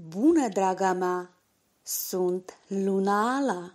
Bună, draga mea! Sunt Luna Ala!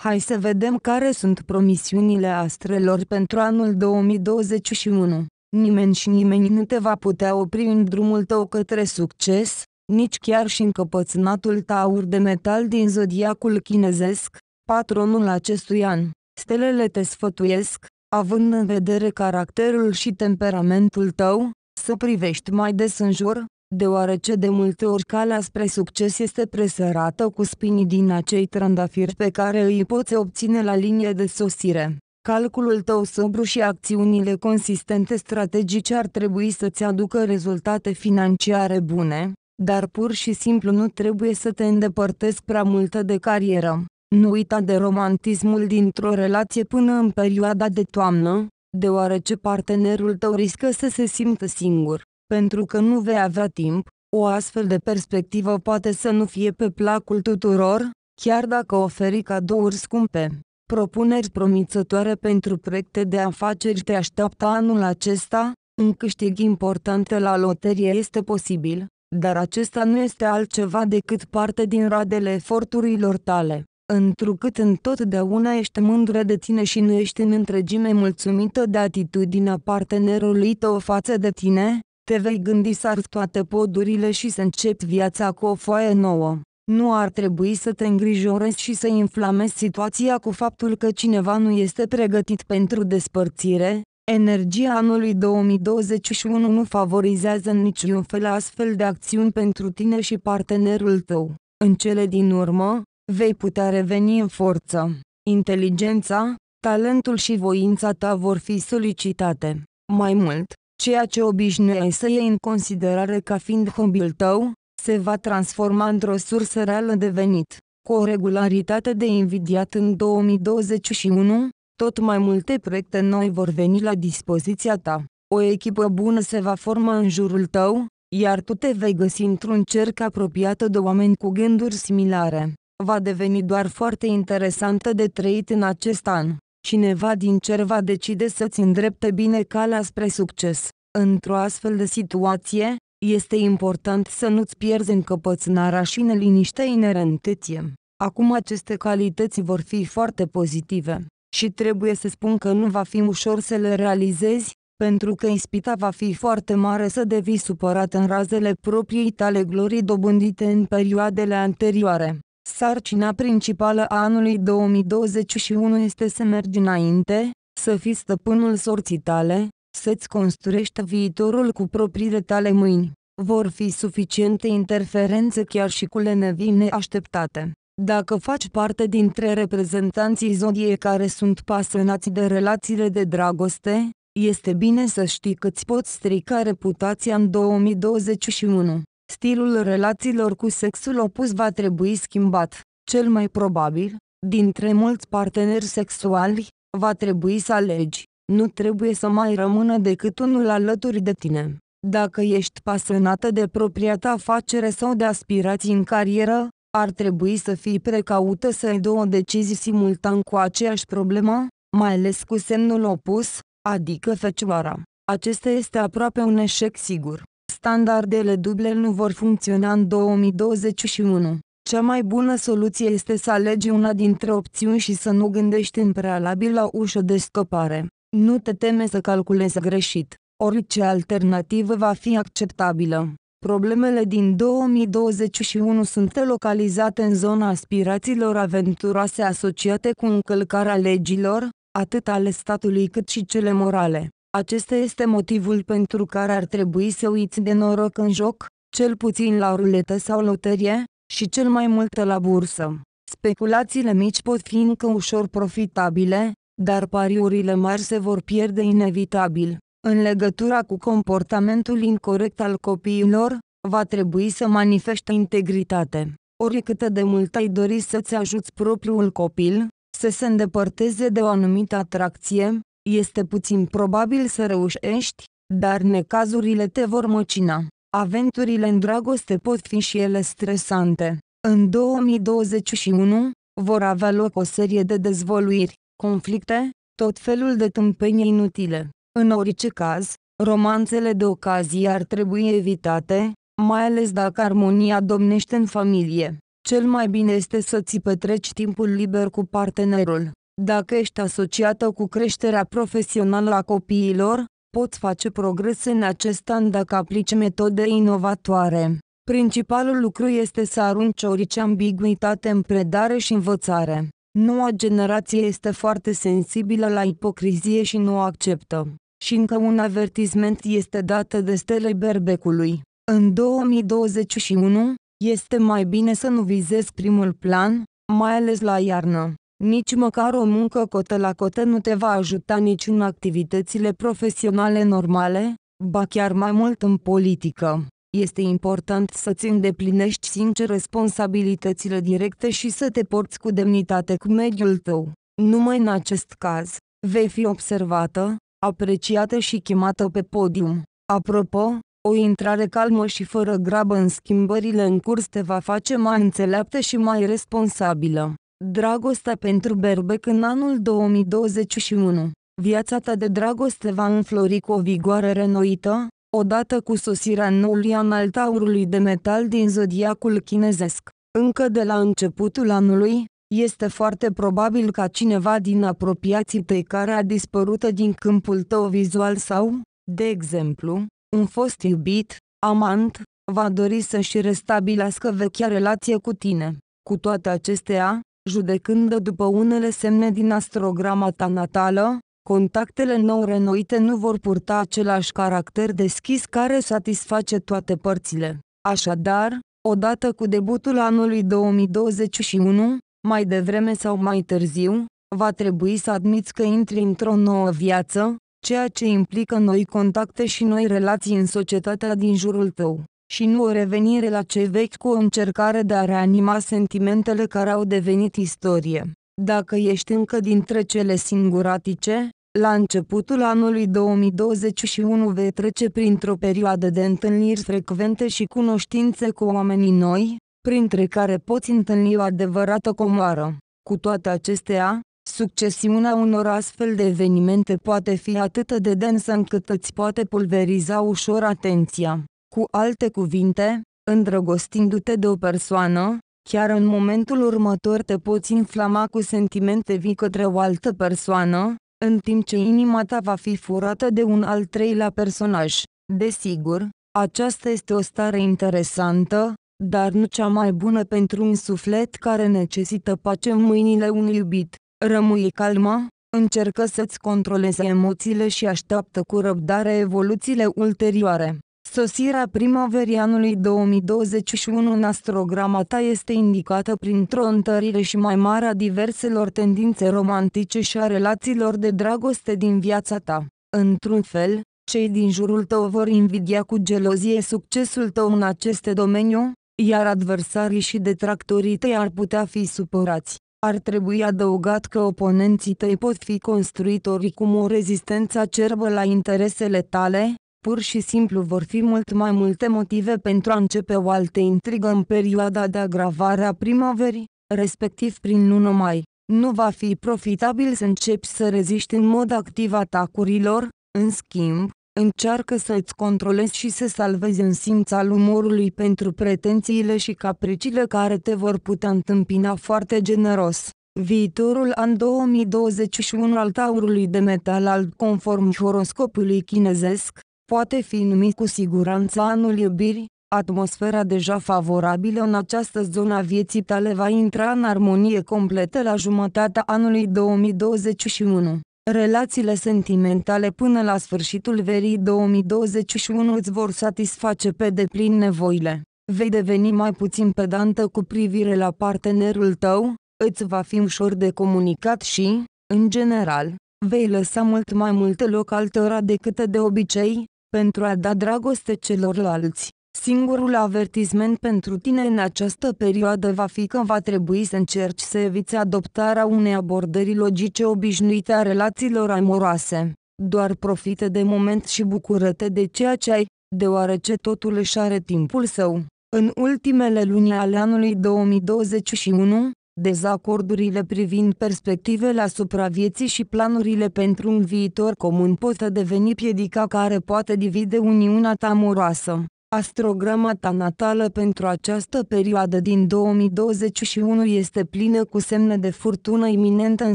Hai să vedem care sunt promisiunile astrelor pentru anul 2021. Nimeni și nimeni nu te va putea opri în drumul tău către succes, nici chiar și încăpățânatul taur de metal din zodiacul chinezesc, patronul acestui an. Stelele te sfătuiesc, având în vedere caracterul și temperamentul tău, să privești mai des în jur, deoarece de multe ori calea spre succes este presărată cu spinii din acei trandafiri pe care îi poți obține la linie de sosire. Calculul tău sobru și acțiunile consistente strategice ar trebui să-ți aducă rezultate financiare bune, dar pur și simplu nu trebuie să te îndepărtezi prea multă de carieră. Nu uita de romantismul dintr-o relație până în perioada de toamnă, deoarece partenerul tău riscă să se simtă singur, pentru că nu vei avea timp, o astfel de perspectivă poate să nu fie pe placul tuturor, chiar dacă oferi cadouri scumpe. Propuneri promițătoare pentru proiecte de afaceri te așteaptă anul acesta, un câștig important la loterie este posibil, dar acesta nu este altceva decât parte din radele eforturilor tale întrucât întotdeauna ești mândră de tine și nu ești în întregime mulțumită de atitudinea partenerului tău față de tine, te vei gândi să arzi toate podurile și să începi viața cu o foaie nouă. Nu ar trebui să te îngrijorezi și să inflamezi situația cu faptul că cineva nu este pregătit pentru despărțire. Energia anului 2021 nu favorizează în niciun fel astfel de acțiuni pentru tine și partenerul tău. În cele din urmă, Vei putea reveni în forță. Inteligența, talentul și voința ta vor fi solicitate. Mai mult, ceea ce obișnuiai să iei în considerare ca fiind hobby-ul tău, se va transforma într-o sursă reală de venit. Cu o regularitate de invidiat în 2021, tot mai multe proiecte noi vor veni la dispoziția ta. O echipă bună se va forma în jurul tău, iar tu te vei găsi într-un cerc apropiat de oameni cu gânduri similare va deveni doar foarte interesantă de trăit în acest an. Cineva din cer va decide să-ți îndrepte bine calea spre succes. Într-o astfel de situație, este important să nu-ți pierzi încăpățânarea și neliniștea inerentăție. Acum aceste calități vor fi foarte pozitive și trebuie să spun că nu va fi ușor să le realizezi, pentru că ispita va fi foarte mare să devii supărat în razele propriei tale glorii dobândite în perioadele anterioare. Sarcina principală a anului 2021 este să mergi înainte, să fii stăpânul sorții tale, să-ți construiești viitorul cu propriile tale mâini. Vor fi suficiente interferențe chiar și cu lenevii neașteptate. Dacă faci parte dintre reprezentanții zodiei care sunt pasionați de relațiile de dragoste, este bine să știi că îți poți strica reputația în 2021 stilul relațiilor cu sexul opus va trebui schimbat. Cel mai probabil, dintre mulți parteneri sexuali, va trebui să alegi. Nu trebuie să mai rămână decât unul alături de tine. Dacă ești pasionată de propria ta afacere sau de aspirații în carieră, ar trebui să fii precaută să ai două decizii simultan cu aceeași problemă, mai ales cu semnul opus, adică fecioara. Acesta este aproape un eșec sigur standardele duble nu vor funcționa în 2021. Cea mai bună soluție este să alegi una dintre opțiuni și să nu gândești în prealabil la ușă de scăpare. Nu te teme să calculezi greșit. Orice alternativă va fi acceptabilă. Problemele din 2021 sunt localizate în zona aspirațiilor aventuroase asociate cu încălcarea legilor, atât ale statului cât și cele morale. Acesta este motivul pentru care ar trebui să uiți de noroc în joc, cel puțin la ruletă sau loterie, și cel mai mult la bursă. Speculațiile mici pot fi încă ușor profitabile, dar pariurile mari se vor pierde inevitabil. În legătura cu comportamentul incorrect al copiilor, va trebui să manifeste integritate. Oricât de mult ai dori să-ți ajuți propriul copil, să se îndepărteze de o anumită atracție, este puțin probabil să reușești, dar necazurile te vor măcina. Aventurile în dragoste pot fi și ele stresante. În 2021, vor avea loc o serie de dezvoluiri, conflicte, tot felul de tâmpeni inutile. În orice caz, romanțele de ocazie ar trebui evitate, mai ales dacă armonia domnește în familie. Cel mai bine este să ți petreci timpul liber cu partenerul. Dacă ești asociată cu creșterea profesională a copiilor, poți face progrese în acest an dacă aplici metode inovatoare. Principalul lucru este să arunci orice ambiguitate în predare și învățare. Noua generație este foarte sensibilă la ipocrizie și nu o acceptă. Și încă un avertisment este dat de stele berbecului. În 2021, este mai bine să nu vizezi primul plan, mai ales la iarnă. Nici măcar o muncă cotă la cotă nu te va ajuta nici în activitățile profesionale normale, ba chiar mai mult în politică. Este important să-ți îndeplinești sincer responsabilitățile directe și să te porți cu demnitate cu mediul tău. Numai în acest caz, vei fi observată, apreciată și chemată pe podium. Apropo, o intrare calmă și fără grabă în schimbările în curs te va face mai înțeleaptă și mai responsabilă. Dragostea pentru berbec în anul 2021. Viața ta de dragoste va înflori cu o vigoare renoită, odată cu sosirea noului an al taurului de metal din zodiacul chinezesc. Încă de la începutul anului, este foarte probabil ca cineva din apropiații tăi care a dispărut din câmpul tău vizual sau, de exemplu, un fost iubit, amant, va dori să-și restabilească vechea relație cu tine. Cu toate acestea, judecând după unele semne din astrograma ta natală, contactele nou renoite nu vor purta același caracter deschis care satisface toate părțile. Așadar, odată cu debutul anului 2021, mai devreme sau mai târziu, va trebui să admiți că intri într-o nouă viață, ceea ce implică noi contacte și noi relații în societatea din jurul tău și nu o revenire la cei vechi cu o încercare de a reanima sentimentele care au devenit istorie. Dacă ești încă dintre cele singuratice, la începutul anului 2021 vei trece printr-o perioadă de întâlniri frecvente și cunoștințe cu oamenii noi, printre care poți întâlni o adevărată comoară. Cu toate acestea, succesiunea unor astfel de evenimente poate fi atât de densă încât îți poate pulveriza ușor atenția. Cu alte cuvinte, îndrăgostindu-te de o persoană, chiar în momentul următor te poți inflama cu sentimente vii către o altă persoană, în timp ce inima ta va fi furată de un al treilea personaj. Desigur, aceasta este o stare interesantă, dar nu cea mai bună pentru un suflet care necesită pace în mâinile unui iubit. Rămâi calmă, încercă să-ți controleze emoțiile și așteaptă cu răbdare evoluțiile ulterioare. Sosirea primăverii anului 2021 în astrograma ta este indicată printr-o întărire și mai mare a diverselor tendințe romantice și a relațiilor de dragoste din viața ta. Într-un fel, cei din jurul tău vor invidia cu gelozie succesul tău în aceste domeniu, iar adversarii și detractorii tăi ar putea fi supărați. Ar trebui adăugat că oponenții tăi pot fi construitori cu o rezistență acerbă la interesele tale, Pur și simplu vor fi mult mai multe motive pentru a începe o altă intrigă în perioada de agravare a primăverii, respectiv prin 1 mai. Nu va fi profitabil să începi să reziști în mod activ atacurilor, în schimb, încearcă să-ți controlezi și să salvezi în simț al umorului pentru pretențiile și capriciile care te vor putea întâmpina foarte generos. Viitorul an 2021 al taurului de metal alt conform horoscopului chinezesc, poate fi numit cu siguranță anul iubirii, atmosfera deja favorabilă în această zonă a vieții tale va intra în armonie completă la jumătatea anului 2021. Relațiile sentimentale până la sfârșitul verii 2021 îți vor satisface pe deplin nevoile. Vei deveni mai puțin pedantă cu privire la partenerul tău, îți va fi ușor de comunicat și, în general, vei lăsa mult mai mult loc altora decât de obicei, pentru a da dragoste celorlalți. Singurul avertisment pentru tine în această perioadă va fi că va trebui să încerci să eviți adoptarea unei abordări logice obișnuite a relațiilor amoroase. Doar profite de moment și bucură-te de ceea ce ai, deoarece totul își are timpul său. În ultimele luni ale anului 2021, Dezacordurile privind perspectivele asupra vieții și planurile pentru un viitor comun pot deveni piedica care poate divide uniunea ta amoroasă. Astrograma ta natală pentru această perioadă din 2021 este plină cu semne de furtună iminentă în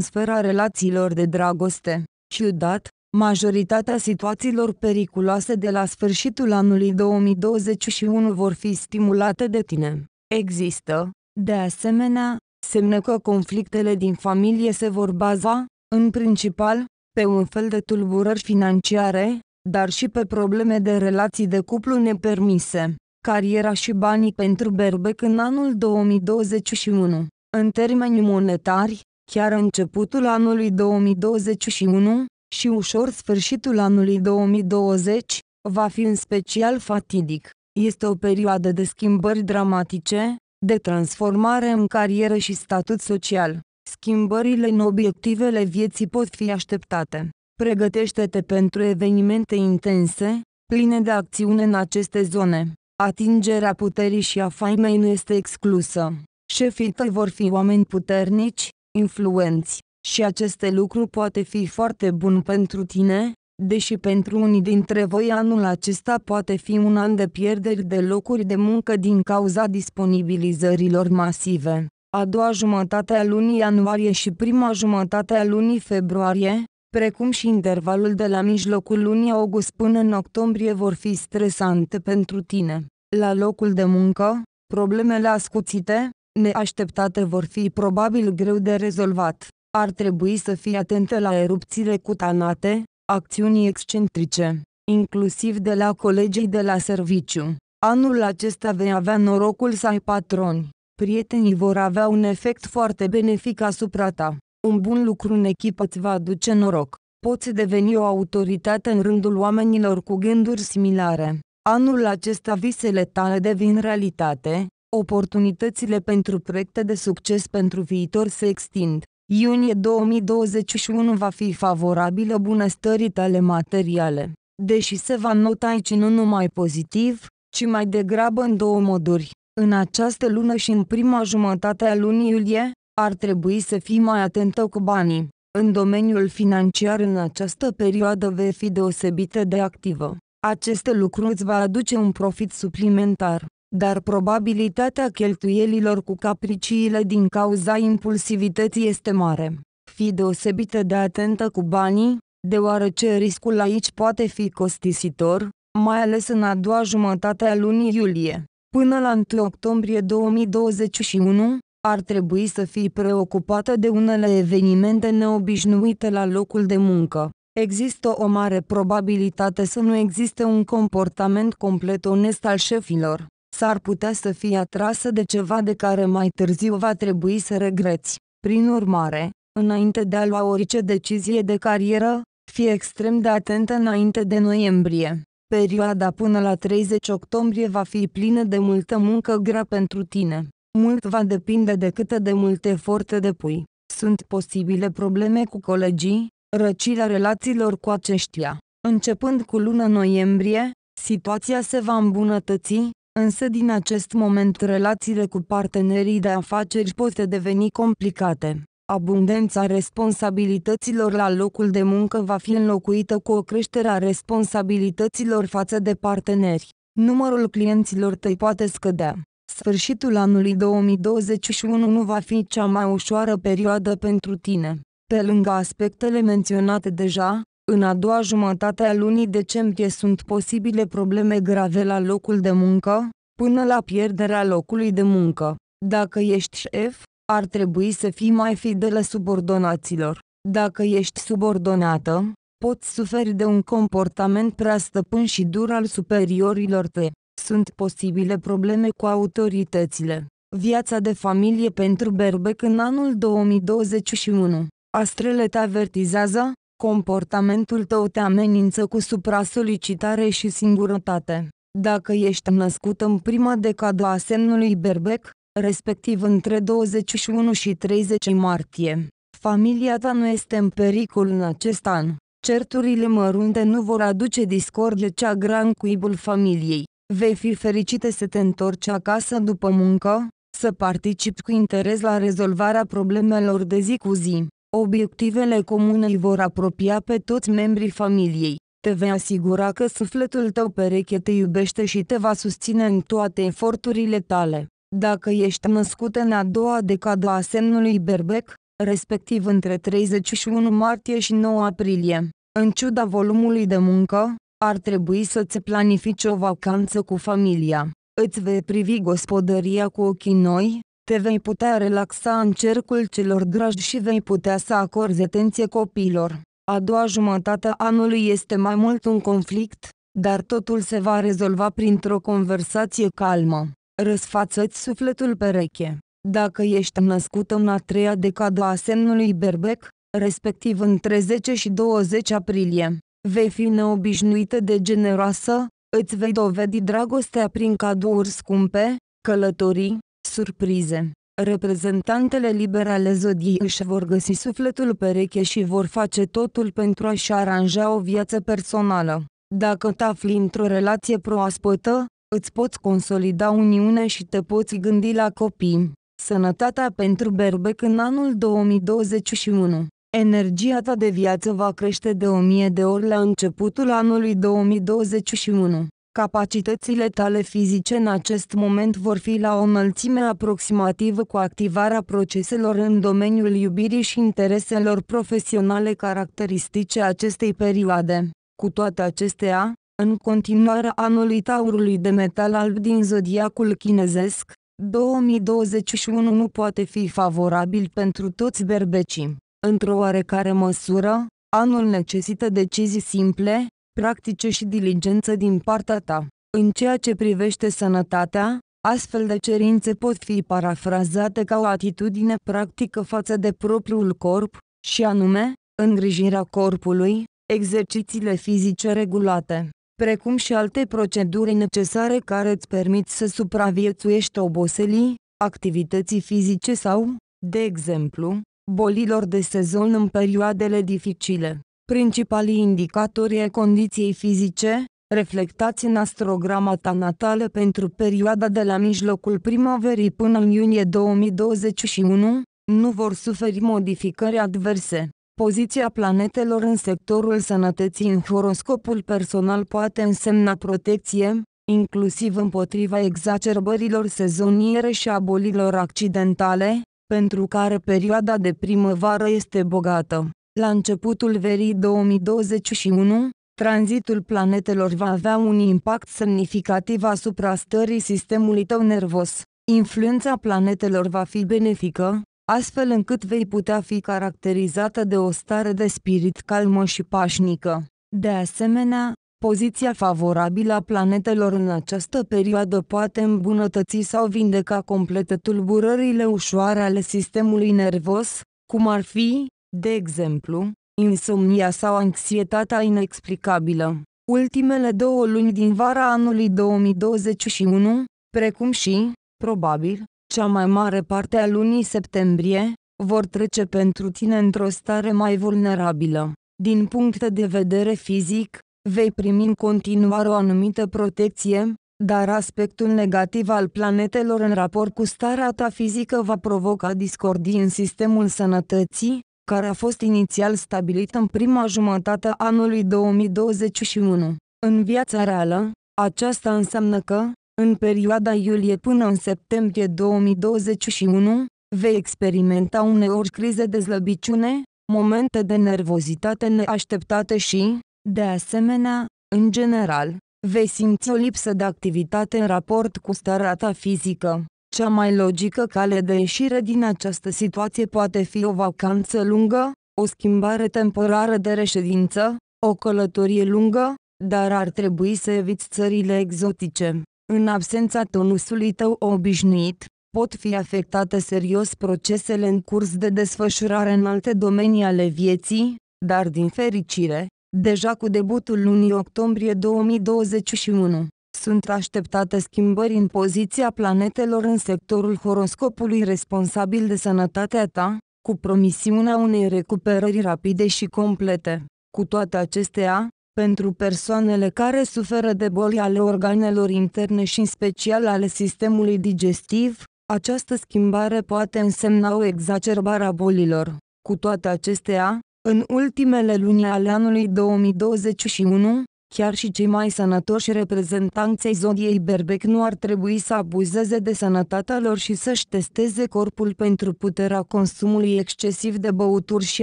sfera relațiilor de dragoste. Ciudat, majoritatea situațiilor periculoase de la sfârșitul anului 2021 vor fi stimulate de tine. Există, de asemenea, semne că conflictele din familie se vor baza, în principal, pe un fel de tulburări financiare, dar și pe probleme de relații de cuplu nepermise, cariera și banii pentru berbec în anul 2021. În termeni monetari, chiar începutul anului 2021 și ușor sfârșitul anului 2020, va fi în special fatidic. Este o perioadă de schimbări dramatice, de transformare în carieră și statut social. Schimbările în obiectivele vieții pot fi așteptate. Pregătește-te pentru evenimente intense, pline de acțiune în aceste zone. Atingerea puterii și a faimei nu este exclusă. Șefii tăi vor fi oameni puternici, influenți, și aceste lucru poate fi foarte bun pentru tine, Deși pentru unii dintre voi anul acesta poate fi un an de pierderi de locuri de muncă din cauza disponibilizărilor masive, a doua jumătate a lunii ianuarie și prima jumătate a lunii februarie, precum și intervalul de la mijlocul lunii august până în octombrie vor fi stresante pentru tine. La locul de muncă, problemele ascuțite, neașteptate vor fi probabil greu de rezolvat. Ar trebui să fii atentă la erupțiile cutanate, acțiuni excentrice, inclusiv de la colegii de la serviciu. Anul acesta vei avea norocul să ai patroni. Prietenii vor avea un efect foarte benefic asupra ta. Un bun lucru în echipă îți va aduce noroc. Poți deveni o autoritate în rândul oamenilor cu gânduri similare. Anul acesta visele tale devin realitate, oportunitățile pentru proiecte de succes pentru viitor se extind. Iunie 2021 va fi favorabilă bunăstării tale materiale, deși se va nota aici nu numai pozitiv, ci mai degrabă în două moduri. În această lună și în prima jumătate a lunii iulie, ar trebui să fii mai atentă cu banii. În domeniul financiar în această perioadă vei fi deosebită de activă. Acest lucru îți va aduce un profit suplimentar dar probabilitatea cheltuielilor cu capriciile din cauza impulsivității este mare. Fi deosebită de atentă cu banii, deoarece riscul aici poate fi costisitor, mai ales în a doua jumătate a lunii iulie. Până la 1 octombrie 2021, ar trebui să fii preocupată de unele evenimente neobișnuite la locul de muncă. Există o mare probabilitate să nu existe un comportament complet onest al șefilor s-ar putea să fie atrasă de ceva de care mai târziu va trebui să regreți. Prin urmare, înainte de a lua orice decizie de carieră, fie extrem de atentă înainte de noiembrie. Perioada până la 30 octombrie va fi plină de multă muncă grea pentru tine. Mult va depinde de cât de forțe de depui. Sunt posibile probleme cu colegii, răcirea relațiilor cu aceștia. Începând cu luna noiembrie, situația se va îmbunătăți, Însă din acest moment relațiile cu partenerii de afaceri pot deveni complicate. Abundența responsabilităților la locul de muncă va fi înlocuită cu o creștere a responsabilităților față de parteneri. Numărul clienților tăi poate scădea. Sfârșitul anului 2021 nu va fi cea mai ușoară perioadă pentru tine. Pe lângă aspectele menționate deja, în a doua jumătate a lunii decembrie sunt posibile probleme grave la locul de muncă, până la pierderea locului de muncă. Dacă ești șef, ar trebui să fii mai fidelă subordonaților. Dacă ești subordonată, poți suferi de un comportament prea stăpân și dur al superiorilor tăi. Sunt posibile probleme cu autoritățile. Viața de familie pentru berbec în anul 2021. Astrele te avertizează, Comportamentul tău te amenință cu supra-solicitare și singurătate. Dacă ești născut în prima decadă a semnului berbec, respectiv între 21 și 30 martie, familia ta nu este în pericol în acest an. Certurile mărunte nu vor aduce discordie cea grea în cuibul familiei. Vei fi fericite să te întorci acasă după muncă, să participi cu interes la rezolvarea problemelor de zi cu zi. Obiectivele comune îi vor apropia pe toți membrii familiei. Te vei asigura că sufletul tău pereche te iubește și te va susține în toate eforturile tale. Dacă ești născut în a doua decadă a semnului Berbec, respectiv între 31 martie și 9 aprilie, în ciuda volumului de muncă, ar trebui să-ți planifici o vacanță cu familia. Îți vei privi gospodăria cu ochii noi, te vei putea relaxa în cercul celor dragi și vei putea să acorzi atenție copiilor. A doua jumătate a anului este mai mult un conflict, dar totul se va rezolva printr-o conversație calmă. Răsfață-ți sufletul pereche. Dacă ești născut în a treia decadă a semnului berbec, respectiv între 10 și 20 aprilie, vei fi neobișnuită de generoasă, îți vei dovedi dragostea prin cadouri scumpe, călătorii, surprize. Reprezentantele libere ale zodiei își vor găsi sufletul pereche și vor face totul pentru a-și aranja o viață personală. Dacă te afli într-o relație proaspătă, îți poți consolida uniunea și te poți gândi la copii. Sănătatea pentru berbec în anul 2021 Energia ta de viață va crește de 1000 de ori la începutul anului 2021. Capacitățile tale fizice în acest moment vor fi la o înălțime aproximativă cu activarea proceselor în domeniul iubirii și intereselor profesionale caracteristice acestei perioade. Cu toate acestea, în continuarea anului taurului de metal alb din zodiacul chinezesc, 2021 nu poate fi favorabil pentru toți berbecii. Într-o oarecare măsură, anul necesită decizii simple, practice și diligență din partea ta. În ceea ce privește sănătatea, astfel de cerințe pot fi parafrazate ca o atitudine practică față de propriul corp, și anume, îngrijirea corpului, exercițiile fizice regulate, precum și alte proceduri necesare care îți permit să supraviețuiești oboselii, activității fizice sau, de exemplu, bolilor de sezon în perioadele dificile. Principalii indicatori ai condiției fizice, reflectați în astrograma ta natală pentru perioada de la mijlocul primăverii până în iunie 2021, nu vor suferi modificări adverse. Poziția planetelor în sectorul sănătății în horoscopul personal poate însemna protecție, inclusiv împotriva exacerbărilor sezoniere și a bolilor accidentale, pentru care perioada de primăvară este bogată. La începutul verii 2021, tranzitul planetelor va avea un impact semnificativ asupra stării sistemului tău nervos. Influența planetelor va fi benefică, astfel încât vei putea fi caracterizată de o stare de spirit calmă și pașnică. De asemenea, poziția favorabilă a planetelor în această perioadă poate îmbunătăți sau vindeca complet tulburările ușoare ale sistemului nervos, cum ar fi de exemplu, insomnia sau anxietatea inexplicabilă. Ultimele două luni din vara anului 2021, precum și, probabil, cea mai mare parte a lunii septembrie, vor trece pentru tine într-o stare mai vulnerabilă. Din punct de vedere fizic, vei primi în continuare o anumită protecție, dar aspectul negativ al planetelor în raport cu starea ta fizică va provoca discordii în sistemul sănătății, care a fost inițial stabilit în prima jumătate a anului 2021. În viața reală, aceasta înseamnă că, în perioada iulie până în septembrie 2021, vei experimenta uneori crize de slăbiciune, momente de nervozitate neașteptate și, de asemenea, în general, vei simți o lipsă de activitate în raport cu starea ta fizică. Cea mai logică cale de ieșire din această situație poate fi o vacanță lungă, o schimbare temporară de reședință, o călătorie lungă, dar ar trebui să eviți țările exotice. În absența tonusului tău obișnuit, pot fi afectate serios procesele în curs de desfășurare în alte domenii ale vieții, dar din fericire, deja cu debutul lunii octombrie 2021, sunt așteptate schimbări în poziția planetelor în sectorul horoscopului responsabil de sănătatea ta, cu promisiunea unei recuperări rapide și complete. Cu toate acestea, pentru persoanele care suferă de boli ale organelor interne și în special ale sistemului digestiv, această schimbare poate însemna o exacerbare a bolilor. Cu toate acestea, în ultimele luni ale anului 2021, Chiar și cei mai sănătoși reprezentanți ai zodiei berbec nu ar trebui să abuzeze de sănătatea lor și să-și testeze corpul pentru puterea consumului excesiv de băuturi și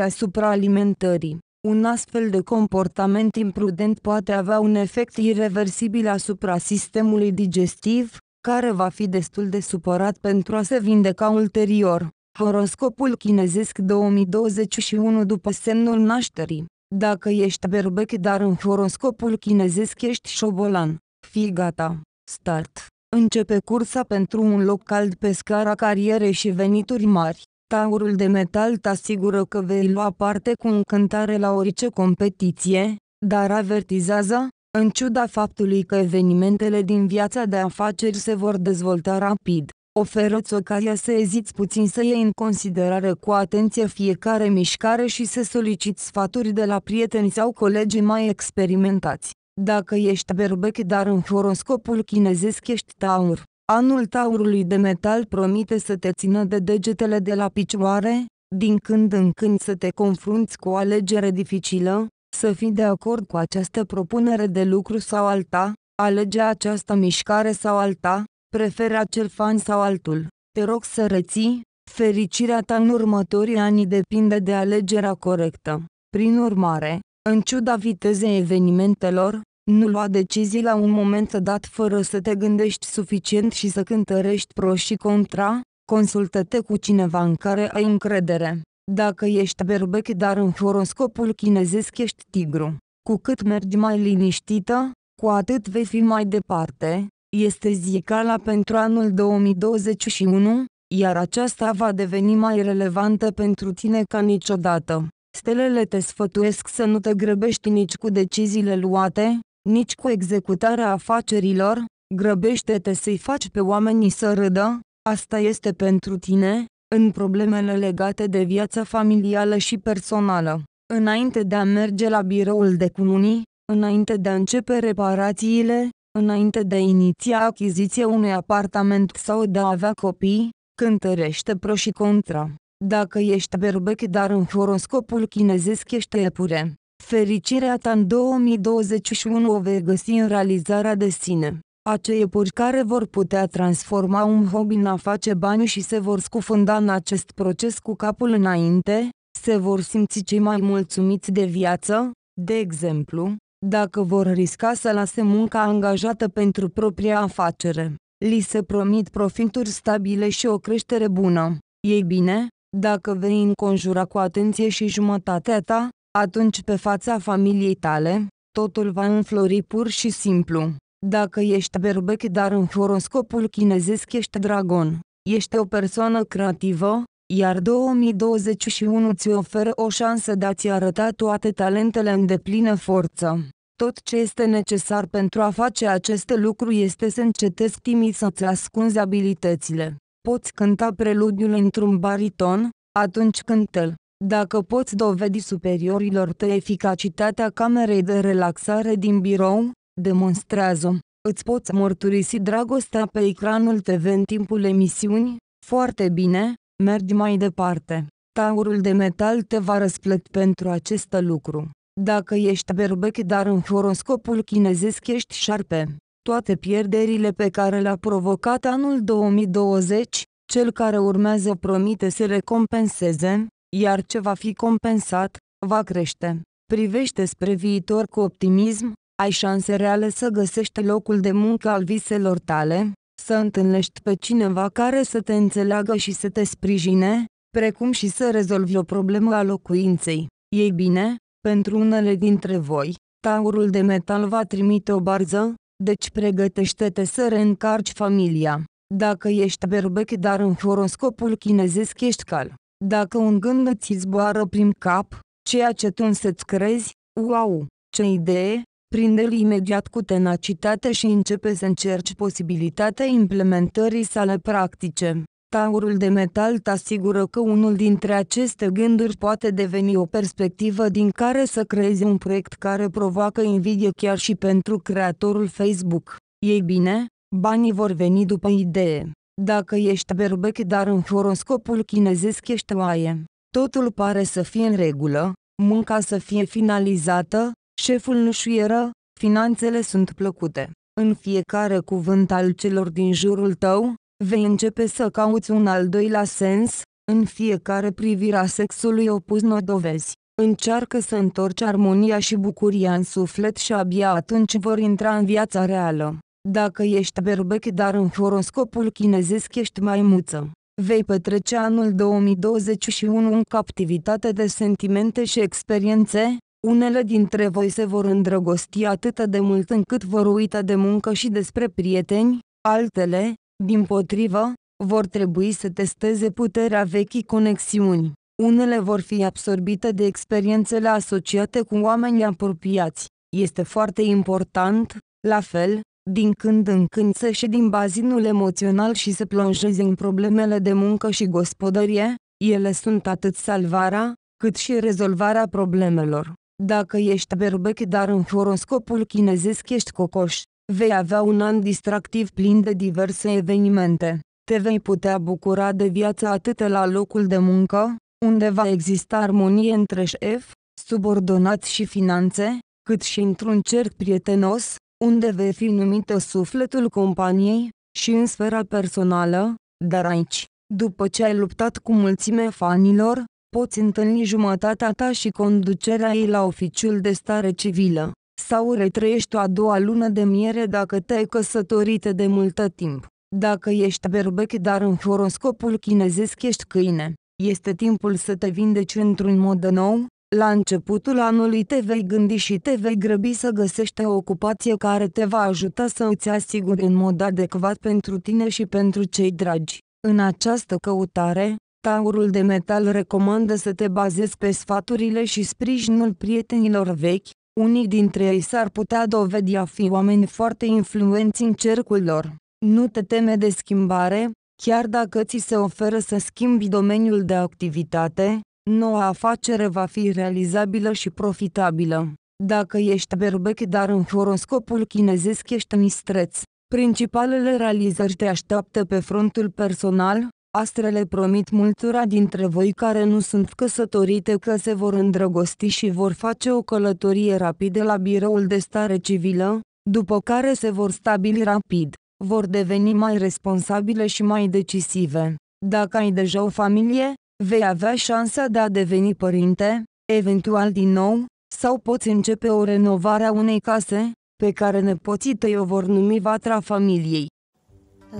asupra alimentării. Un astfel de comportament imprudent poate avea un efect irreversibil asupra sistemului digestiv, care va fi destul de supărat pentru a se vindeca ulterior. Horoscopul chinezesc 2021 după semnul nașterii dacă ești berbec dar în horoscopul chinezesc ești șobolan, fii gata, start. Începe cursa pentru un loc cald pe scara cariere și venituri mari. Taurul de metal te asigură că vei lua parte cu încântare la orice competiție, dar avertizează, în ciuda faptului că evenimentele din viața de afaceri se vor dezvolta rapid, oferă-ți ocazia să eziți puțin să iei în considerare cu atenție fiecare mișcare și să soliciți sfaturi de la prieteni sau colegi mai experimentați. Dacă ești berbec dar în horoscopul chinezesc ești taur, anul taurului de metal promite să te țină de degetele de la picioare, din când în când să te confrunți cu o alegere dificilă, să fii de acord cu această propunere de lucru sau alta, alege această mișcare sau alta, preferă acel fan sau altul. Te rog să reții, fericirea ta în următorii ani depinde de alegerea corectă. Prin urmare, în ciuda vitezei evenimentelor, nu lua decizii la un moment dat fără să te gândești suficient și să cântărești pro și contra, consultă-te cu cineva în care ai încredere. Dacă ești berbec dar în horoscopul chinezesc ești tigru, cu cât mergi mai liniștită, cu atât vei fi mai departe, este zicala pentru anul 2021, iar aceasta va deveni mai relevantă pentru tine ca niciodată. Stelele te sfătuiesc să nu te grăbești nici cu deciziile luate, nici cu executarea afacerilor, grăbește-te să-i faci pe oamenii să râdă, asta este pentru tine, în problemele legate de viața familială și personală. Înainte de a merge la biroul de cununii, înainte de a începe reparațiile, Înainte de a iniția achiziția unui apartament sau de a avea copii, cântărește pro și contra. Dacă ești berbec dar în horoscopul chinezesc ești epure, fericirea ta în 2021 o vei găsi în realizarea de sine. Acei epuri care vor putea transforma un hobby în a face bani și se vor scufunda în acest proces cu capul înainte, se vor simți cei mai mulțumiți de viață, de exemplu, dacă vor risca să lase munca angajată pentru propria afacere. Li se promit profituri stabile și o creștere bună. Ei bine, dacă vei înconjura cu atenție și jumătatea ta, atunci pe fața familiei tale, totul va înflori pur și simplu. Dacă ești berbec dar în horoscopul chinezesc ești dragon, ești o persoană creativă, iar 2021 ți oferă o șansă de a-ți arăta toate talentele în deplină forță. Tot ce este necesar pentru a face acest lucru este să încetezi timid să-ți ascunzi abilitățile. Poți cânta preludiul într-un bariton, atunci cântă-l. Dacă poți dovedi superiorilor tăi eficacitatea camerei de relaxare din birou, demonstrează. Îți poți mărturisi dragostea pe ecranul TV în timpul emisiunii? Foarte bine, mergi mai departe. Taurul de metal te va răsplăti pentru acest lucru. Dacă ești berbec dar în horoscopul chinezesc ești șarpe, toate pierderile pe care le-a provocat anul 2020, cel care urmează promite să le compenseze, iar ce va fi compensat, va crește. Privește spre viitor cu optimism, ai șanse reale să găsești locul de muncă al viselor tale, să întâlnești pe cineva care să te înțeleagă și să te sprijine, precum și să rezolvi o problemă a locuinței. Ei bine, pentru unele dintre voi, taurul de metal va trimite o barză, deci pregătește-te să reîncarci familia. Dacă ești berbec dar în horoscopul chinezesc ești cal. Dacă un gând îți zboară prin cap, ceea ce tu însă-ți crezi, wow, ce idee, prinde-l imediat cu tenacitate și începe să încerci posibilitatea implementării sale practice. Taurul de metal te asigură că unul dintre aceste gânduri poate deveni o perspectivă din care să creezi un proiect care provoacă invidie chiar și pentru creatorul Facebook. Ei bine, banii vor veni după idee. Dacă ești berbec dar în horoscopul chinezesc ești oaie, totul pare să fie în regulă, munca să fie finalizată, Șeful nu șuieră, finanțele sunt plăcute. În fiecare cuvânt al celor din jurul tău, vei începe să cauți un al doilea sens, în fiecare privire a sexului opus nu dovezi. Încearcă să întorci armonia și bucuria în suflet și abia atunci vor intra în viața reală. Dacă ești berbec dar în horoscopul chinezesc ești maimuță, vei petrece anul 2021 în captivitate de sentimente și experiențe, unele dintre voi se vor îndrăgosti atât de mult încât vor uita de muncă și despre prieteni, altele, din potrivă, vor trebui să testeze puterea vechii conexiuni. Unele vor fi absorbite de experiențele asociate cu oamenii apropiați. Este foarte important, la fel, din când în când să ieși din bazinul emoțional și să plonjeze în problemele de muncă și gospodărie, ele sunt atât salvarea, cât și rezolvarea problemelor. Dacă ești berbec dar în horoscopul chinezesc ești cocoș, vei avea un an distractiv plin de diverse evenimente. Te vei putea bucura de viața atât la locul de muncă, unde va exista armonie între șef, subordonați și finanțe, cât și într-un cerc prietenos, unde vei fi numită sufletul companiei, și în sfera personală, dar aici, după ce ai luptat cu mulțime fanilor, poți întâlni jumătatea ta și conducerea ei la oficiul de stare civilă, sau retrăiești o a doua lună de miere dacă te-ai căsătorit de multă timp. Dacă ești berbec dar în horoscopul chinezesc ești câine, este timpul să te vindeci într-un mod nou, la începutul anului te vei gândi și te vei grăbi să găsești o ocupație care te va ajuta să îți asiguri în mod adecvat pentru tine și pentru cei dragi. În această căutare, Taurul de metal recomandă să te bazezi pe sfaturile și sprijinul prietenilor vechi, unii dintre ei s-ar putea dovedi a fi oameni foarte influenți în cercul lor. Nu te teme de schimbare, chiar dacă ți se oferă să schimbi domeniul de activitate, noua afacere va fi realizabilă și profitabilă. Dacă ești berbec dar în horoscopul chinezesc ești mistreț, principalele realizări te așteaptă pe frontul personal, Astrele promit multora dintre voi care nu sunt căsătorite că se vor îndrăgosti și vor face o călătorie rapidă la biroul de stare civilă, după care se vor stabili rapid, vor deveni mai responsabile și mai decisive. Dacă ai deja o familie, vei avea șansa de a deveni părinte, eventual din nou, sau poți începe o renovare a unei case, pe care nepoții tăi o vor numi vatra familiei.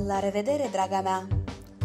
La revedere, draga mea!